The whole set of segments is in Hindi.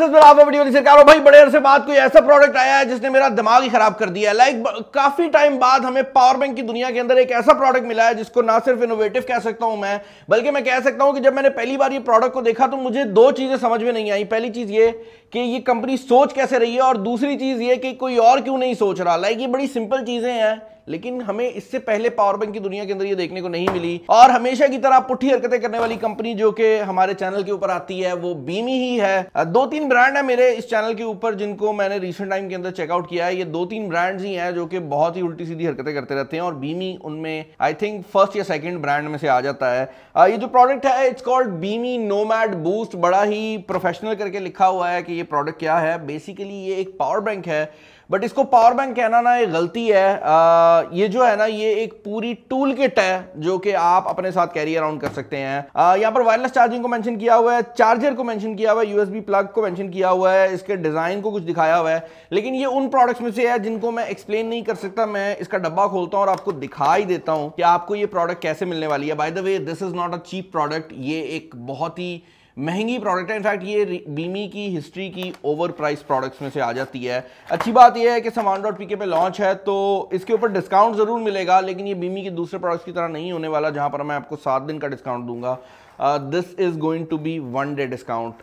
वीडियो भाई बड़े कोई ऐसा प्रोडक्ट आया है जिसने मेरा दिमाग ही खराब कर दिया लाइक काफी टाइम बाद हमें पावर बैंक की दुनिया के अंदर एक ऐसा प्रोडक्ट मिला है जिसको ना सिर्फ इनोवेटिव कह सकता हूं मैं बल्कि मैं कह सकता हूं कि जब मैंने पहली बार ये प्रोडक्ट को देखा तो मुझे दो चीजें समझ में नहीं आई पहली चीज ये कि ये कंपनी सोच कैसे रही है और दूसरी चीज़ ये कि कोई और क्यों नहीं सोच रहा लाइक ये बड़ी सिंपल चीज़ें हैं लेकिन हमें इससे पहले पावर बैंक की दुनिया के अंदर ये देखने को नहीं मिली और हमेशा की तरह पुठी हरकतें करने वाली कंपनी जो कि हमारे चैनल के ऊपर आती है वो बीमी ही है दो तीन ब्रांड है मेरे इस चैनल के ऊपर जिनको मैंने रिसेंट टाइम के अंदर चेकआउट किया है ये दो तीन ब्रांड ही है जो कि बहुत ही उल्टी सीधी हरकतें करते रहते हैं और बीमी उनमें आई थिंक फर्स्ट या सेकेंड ब्रांड में से आ जाता है ये जो प्रोडक्ट है इट्स कॉल्ड बीमी नोमैड बूस्ट बड़ा ही प्रोफेशनल करके लिखा हुआ है कि ये प्रोडक्ट क्या है बेसिकली ये एक पावर बैंक है बट इसको पावर बैंक कहना ना ये गलती है आ, ये जो है ना ये एक पूरी टूल किट है जो कि आप अपने साथ कैरी अराउंड कर सकते हैं यहाँ पर वायरलेस चार्जिंग को मेंशन किया हुआ है चार्जर को मेंशन किया हुआ है यूएसबी प्लग को मेंशन किया हुआ है इसके डिजाइन को कुछ दिखाया हुआ है लेकिन ये उन प्रोडक्ट्स में से है जिनको मैं एक्सप्लेन नहीं कर सकता मैं इसका डब्बा खोलता हूँ और आपको दिखाई देता हूँ कि आपको ये प्रोडक्ट कैसे मिलने वाली है by the way this is not a cheap product ये एक बहुत ही महंगी प्रोडक्ट है इनफैक्ट ये बीमी की हिस्ट्री की ओवर प्राइस प्रोडक्ट्स में से आ जाती है अच्छी बात यह है कि सामान डॉट पी के पे लॉन्च है तो इसके ऊपर डिस्काउंट ज़रूर मिलेगा लेकिन ये बीमी के दूसरे प्रोडक्ट्स की तरह नहीं होने वाला जहां पर मैं आपको सात दिन का डिस्काउंट दूंगा this is going to be one day discount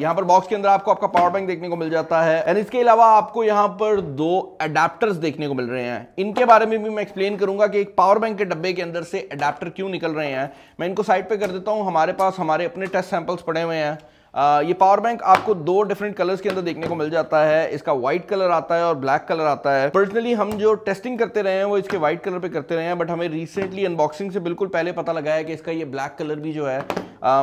यहाँ पर बॉक्स के अंदर आपको आपका पावर बैंक देखने को मिल जाता है एंड इसके अलावा आपको यहाँ पर दो अडेप्टर्स देखने को मिल रहे हैं इनके बारे में भी मैं एक्सप्लेन करूंगा कि एक पावर बैंक के डब्बे के अंदर से अडेप्टर क्यों निकल रहे हैं मैं इनको साइड पर कर देता हूं हमारे पास हमारे अपने टेस्ट सैंपल्स पड़े हुए हैं ये पावर बैंक आपको दो डिफरेंट कलर्स के अंदर देखने को मिल जाता है इसका व्हाइट कलर आता है और ब्लैक कलर आता है पर्सनली हम जो टेस्टिंग करते रहे हैं वो इसके व्हाइट कलर पे करते रहे हैं बट हमें रिसेंटली अनबॉक्सिंग से बिल्कुल पहले पता लगा है कि इसका ये ब्लैक कलर भी जो है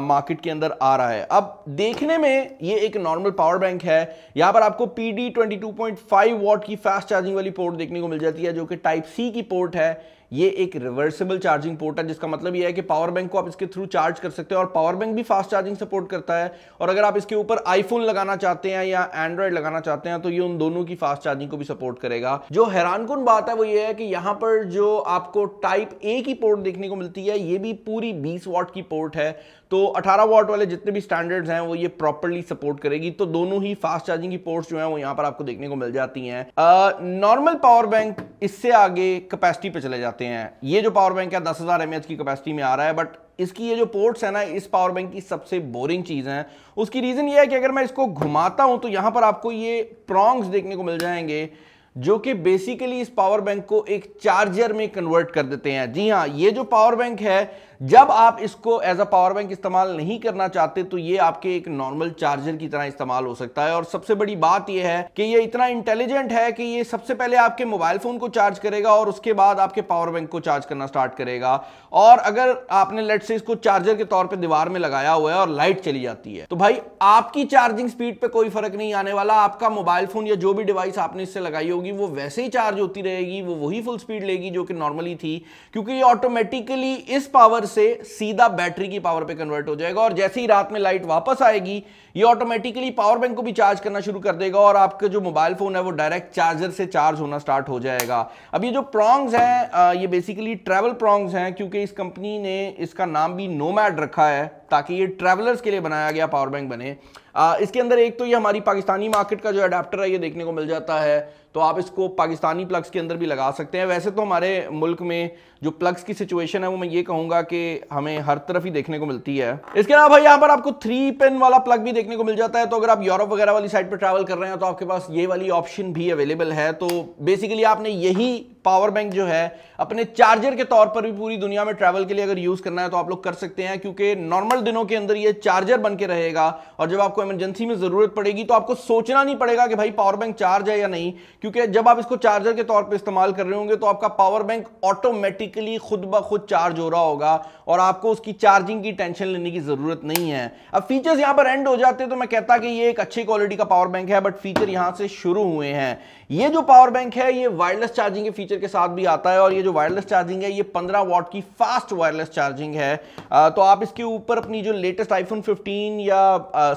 मार्केट के अंदर आ रहा है अब देखने में ये एक नॉर्मल पावर बैंक है यहाँ पर आपको पी डी वॉट की फास्ट चार्जिंग वाली पोर्ट देखने को मिल जाती है जो कि टाइप सी की पोर्ट है ये एक रिवर्सिबल चार्जिंग पोर्ट है जिसका मतलब ये है कि पावर बैंक को आप इसके थ्रू चार्ज कर सकते हैं और पावर बैंक भी फास्ट चार्जिंग सपोर्ट करता है और अगर आप इसके ऊपर आईफोन लगाना चाहते हैं या एंड्रॉयड लगाना चाहते हैं तो ये उन दोनों की फास्ट चार्जिंग को भी सपोर्ट करेगा जो हैरानकुन बात है वो ये है कि यहाँ पर जो आपको टाइप ए की पोर्ट देखने को मिलती है ये भी पूरी बीस वॉट की पोर्ट है तो 18 वॉट वाले जितने भी स्टैंडर्ड्स हैं वो ये प्रॉपरली सपोर्ट करेगी तो दोनों ही फास्ट चार्जिंग की पोर्ट्स जो हैं वो यहाँ पर आपको देखने को मिल जाती हैं नॉर्मल पावर बैंक इससे आगे कैपेसिटी पे चले जाते हैं ये जो पावर बैंक है दस हज़ार की कैपेसिटी में आ रहा है बट इसकी ये जो पोर्ट्स है ना इस पावर बैंक की सबसे बोरिंग चीज़ है उसकी रीज़न ये है कि अगर मैं इसको घुमाता हूं तो यहां पर आपको ये प्रॉन्ग्स देखने को मिल जाएंगे जो कि बेसिकली इस पावर बैंक को एक चार्जर में कन्वर्ट कर देते हैं जी हाँ ये जो पावर बैंक है जब आप इसको एज अ पावर बैंक इस्तेमाल नहीं करना चाहते तो ये आपके एक नॉर्मल चार्जर की तरह इस्तेमाल हो सकता है और सबसे बड़ी बात यह है कि ये इतना इंटेलिजेंट है कि ये सबसे पहले आपके मोबाइल फोन को चार्ज करेगा और उसके बाद आपके पावर बैंक को चार्ज करना स्टार्ट करेगा और अगर आपने लेट से इसको चार्जर के तौर पर दीवार में लगाया हुआ है और लाइट चली जाती है तो भाई आपकी चार्जिंग स्पीड पर कोई फर्क नहीं आने वाला आपका मोबाइल फोन या जो भी डिवाइस आपने इससे लगाई होगी वो वैसे ही चार्ज होती रहेगी वो वही फुल स्पीड लेगी जो कि नॉर्मली थी क्योंकि ये ऑटोमेटिकली इस पावर से सीधा बैटरी की पावर पे कन्वर्ट हो जाएगा और जैसे ही रात में लाइट वापस आएगी ये ऑटोमेटिकली पावर बैंक को भी चार्ज करना शुरू कर देगा और आपका जो मोबाइल फोन है वो डायरेक्ट चार्जर से चार्ज होना स्टार्ट हो जाएगा अब ये जो प्रॉन्ग्स हैं ये बेसिकली ट्रेवल प्रॉन्ग्स हैं क्योंकि इस कंपनी ने इसका नाम भी नोमैड रखा है ताकि ये ट्रैवलर्स के लिए बनाया गया पावर बैंक बने आ, इसके अंदर एक तो ये हमारी पाकिस्तानी मार्केट का जो अडेप्टर है ये देखने को मिल जाता है तो आप इसको पाकिस्तानी प्लग्स के अंदर भी लगा सकते हैं वैसे तो हमारे मुल्क में जो प्लग्स की सिचुएशन है वो मैं ये कहूंगा कि हमें हर तरफ ही देखने को मिलती है इसके अलावा भाई यहाँ पर आपको थ्री पेन वाला प्लग भी देखने को मिल जाता है तो अगर आप यूरोप वगैरह वाली साइड पर ट्रैवल कर रहे हैं तो आपके पास ये वाली ऑप्शन भी अवेलेबल है तो बेसिकली आपने यही पावर बैंक जो है अपने चार्जर के तौर पर भी पूरी दुनिया में ट्रैवल के लिए अगर यूज करना है तो आप लोग कर सकते हैं क्योंकि नॉर्मल दिनों के अंदर ये चार्जर बन के रहेगा और जब आपको इमरजेंसी में जरूरत पड़ेगी तो आपको सोचना नहीं पड़ेगा कि भाई पावर बैंक चार्ज है या नहीं क्योंकि जब आप इसको चार्जर के तौर पर इस्तेमाल कर रहे होंगे तो आपका पावर बैंक ऑटोमेटिकली खुद ब खुद चार्ज हो रहा होगा और आपको उसकी चार्जिंग की टेंशन लेने की जरूरत नहीं है अब फीचर्स यहां पर एंड हो जाते तो मैं कहता कि ये एक अच्छी क्वालिटी का पावर बैंक है बट फीचर यहां से शुरू हुए हैं ये जो पावर बैंक है ये वायरलेस चार्जिंग के फीचर के साथ भी आता है और ये जो वायरलेस चार्जिंग है ये 15 वॉट की फास्ट वायरलेस चार्जिंग है आ, तो आप इसके ऊपर अपनी जो लेटेस्ट आईफोन 15 या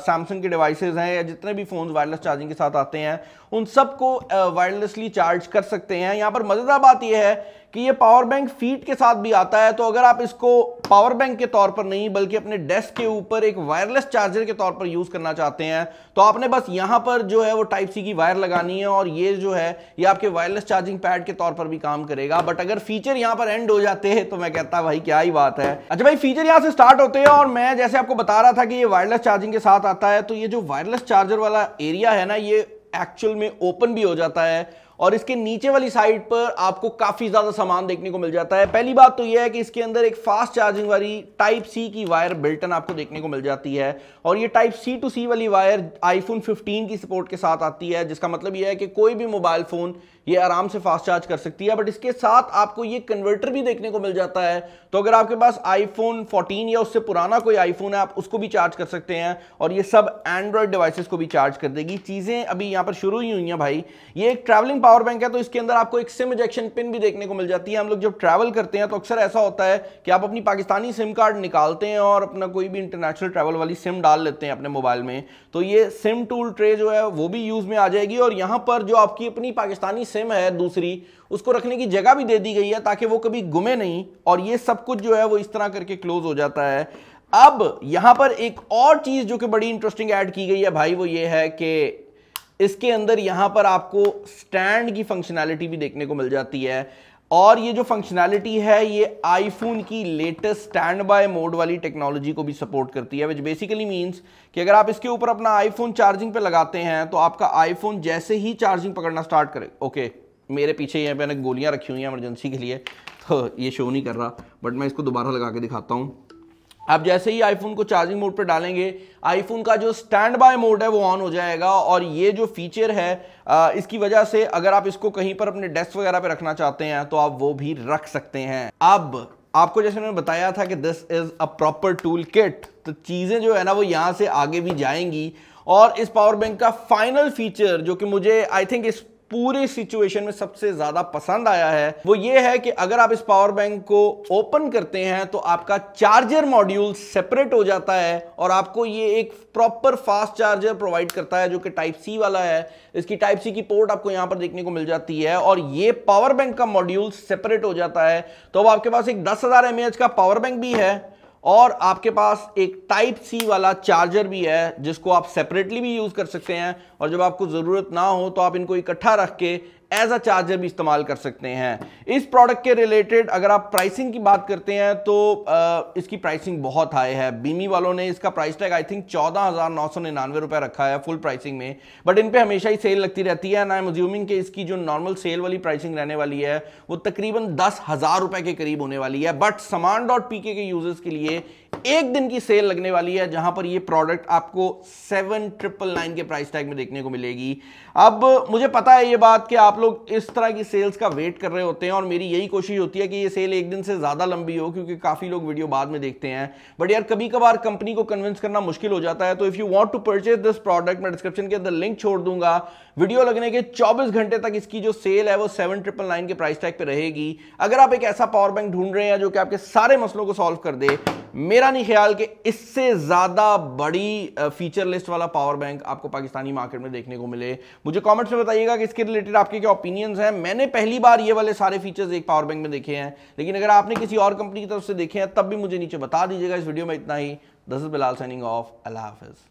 सैमसंग के डिवाइसेज हैं या जितने भी फ़ोन वायरलेस चार्जिंग के साथ आते हैं उन सबको वायरलेसली चार्ज कर सकते हैं यहाँ पर मज़ेदार बात यह है कि ये पावर बैंक फीट के साथ भी आता है तो अगर आप इसको पावर बैंक के तौर पर नहीं बल्कि अपने डेस्क के ऊपर एक वायरलेस चार्जर के तौर पर यूज करना चाहते हैं तो आपने बस यहां पर जो है वो टाइप सी की वायर लगानी है और ये जो है ये आपके वायरलेस चार्जिंग पैड के तौर पर भी काम करेगा बट अगर फीचर यहां पर एंड हो जाते हैं तो मैं कहता भाई क्या ही बात है अच्छा भाई फीचर यहां से स्टार्ट होते हैं और मैं जैसे आपको बता रहा था कि ये वायरलेस चार्जिंग के साथ आता है तो ये जो वायरलेस चार्जर वाला एरिया है ना ये एक्चुअल में ओपन भी हो जाता है और इसके नीचे वाली साइड पर आपको काफ़ी ज़्यादा सामान देखने को मिल जाता है पहली बात तो यह है कि इसके अंदर एक फास्ट चार्जिंग वाली टाइप सी की वायर बिल्टन आपको देखने को मिल जाती है और ये टाइप सी टू सी वाली वायर आईफोन 15 की सपोर्ट के साथ आती है जिसका मतलब यह है कि कोई भी मोबाइल फ़ोन ये आराम से फास्ट चार्ज कर सकती है बट इसके साथ आपको ये कन्वर्टर भी देखने को मिल जाता है तो अगर आपके पास आईफोन 14 या उससे पुराना कोई आईफोन है आप उसको भी चार्ज कर सकते हैं और ये सब एंड्रॉयड डिवाइसेस को भी चार्ज कर देगी चीज़ें अभी यहां पर शुरू ही हुई हैं भाई ये एक ट्रैवलिंग पावर बैंक है तो इसके अंदर आपको एक सिम इजेक्शन पिन भी देखने को मिल जाती है हम लोग जब ट्रैवल करते हैं तो अक्सर ऐसा होता है कि आप अपनी पाकिस्तानी सिम कार्ड निकालते हैं और अपना कोई भी इंटरनेशनल ट्रैवल वाली सिम डाल लेते हैं अपने मोबाइल में तो ये सिम टूल ट्रे जो है वो भी यूज़ में आ जाएगी और यहाँ पर जो आपकी अपनी पाकिस्तानी सिम है दूसरी उसको रखने की जगह भी दे दी गई है ताकि वो कभी गुमे नहीं और ये सब कुछ जो है वो इस तरह करके क्लोज हो जाता है अब यहां पर एक और चीज जो कि बड़ी इंटरेस्टिंग ऐड की गई है भाई वो ये है कि इसके अंदर यहां पर आपको स्टैंड की फंक्शनैलिटी भी देखने को मिल जाती है और ये जो फंक्शनैलिटी है ये आईफोन की लेटेस्ट स्टैंड बाय मोड वाली टेक्नोलॉजी को भी सपोर्ट करती है विच बेसिकली मींस कि अगर आप इसके ऊपर अपना आईफोन चार्जिंग पे लगाते हैं तो आपका आईफोन जैसे ही चार्जिंग पकड़ना स्टार्ट करे ओके मेरे पीछे यहाँ मैंने गोलियां रखी हुई हैं इमरजेंसी के लिए तो ये शो नहीं कर रहा बट मैं इसको दोबारा लगा के दिखाता हूँ आप जैसे ही आईफोन को चार्जिंग मोड पर डालेंगे आईफोन का जो स्टैंड बाय मोड है वो ऑन हो जाएगा और ये जो फीचर है इसकी वजह से अगर आप इसको कहीं पर अपने डेस्क वगैरह पे रखना चाहते हैं तो आप वो भी रख सकते हैं अब आपको जैसे मैंने बताया था कि this is a proper tool kit तो चीज़ें जो है ना वो यहां से आगे भी जाएंगी और इस पावर बैंक का फाइनल फीचर जो कि मुझे आई थिंक इस पूरे सिचुएशन में सबसे ज्यादा पसंद आया है वो ये है कि अगर आप इस पावर बैंक को ओपन करते हैं तो आपका चार्जर मॉड्यूल सेपरेट हो जाता है और आपको ये एक प्रॉपर फास्ट चार्जर प्रोवाइड करता है जो कि टाइप सी वाला है इसकी टाइप सी की पोर्ट आपको यहां पर देखने को मिल जाती है और ये पावर बैंक का मॉड्यूल सेपरेट हो जाता है तो अब आपके पास एक दस हजार का पावर बैंक भी है और आपके पास एक टाइप सी वाला चार्जर भी है जिसको आप सेपरेटली भी यूज़ कर सकते हैं और जब आपको ज़रूरत ना हो तो आप इनको इकट्ठा रख के एज अ चार्जर भी इस्तेमाल कर सकते हैं इस प्रोडक्ट के रिलेटेड अगर आप प्राइसिंग की बात करते हैं तो आ, इसकी प्राइसिंग बहुत हाई है बीमी वालों ने इसका प्राइस टैग आई थिंक चौदह हज़ार नौ सौ निन्यानवे रुपये रखा है फुल प्राइसिंग में बट इन पर हमेशा ही सेल लगती रहती है एंड आई एम अज्यूमिंग कि इसकी जो नॉर्मल सेल वाली प्राइसिंग रहने वाली है वो तकरीबन दस हज़ार रुपये के करीब होने वाली है बट समान डॉट पी के यूजर्स के लिए एक दिन की सेल लगने वाली है जहां पर ये प्रोडक्ट आपको सेवन ट्रिपल नाइन के प्राइस टैग में देखने को मिलेगी अब मुझे पता है ये बात कि आप लोग इस तरह की सेल्स का वेट कर रहे होते हैं और मेरी यही कोशिश होती है कि ये सेल एक दिन से ज़्यादा लंबी हो क्योंकि काफ़ी लोग वीडियो बाद में देखते हैं बट यार कभी कभार कंपनी को कन्विंस करना मुश्किल हो जाता है तो if you want to purchase this product मैं डिस्क्रिप्शन के अंदर लिंक छोड़ दूंगा वीडियो लगने के चौबीस घंटे तक इसकी जो सेल है वो सेवन ट्रिपल नाइन के प्राइस टैग पर रहेगी अगर आप एक ऐसा पावर बैंक ढूंढ रहे हैं जो कि आपके सारे मसलों को सॉल्व कर दे मेरा नहीं ख्याल कि इससे ज़्यादा बड़ी फीचर लिस्ट वाला पावर बैंक आपको पाकिस्तानी मार्केट में देखने को मिले मुझे कमेंट्स में बताइएगा कि इसके रिलेटेड आपके क्या ओपिनियंस हैं मैंने पहली बार ये वाले सारे फीचर्स एक पावर बैंक में देखे हैं लेकिन अगर आपने किसी और कंपनी की तरफ से देखे हैं तब भी मुझे नीचे बता दीजिएगा इस वीडियो में इतना ही दस बिलाल साइनिंग ऑफ अल्लाह हाफिज़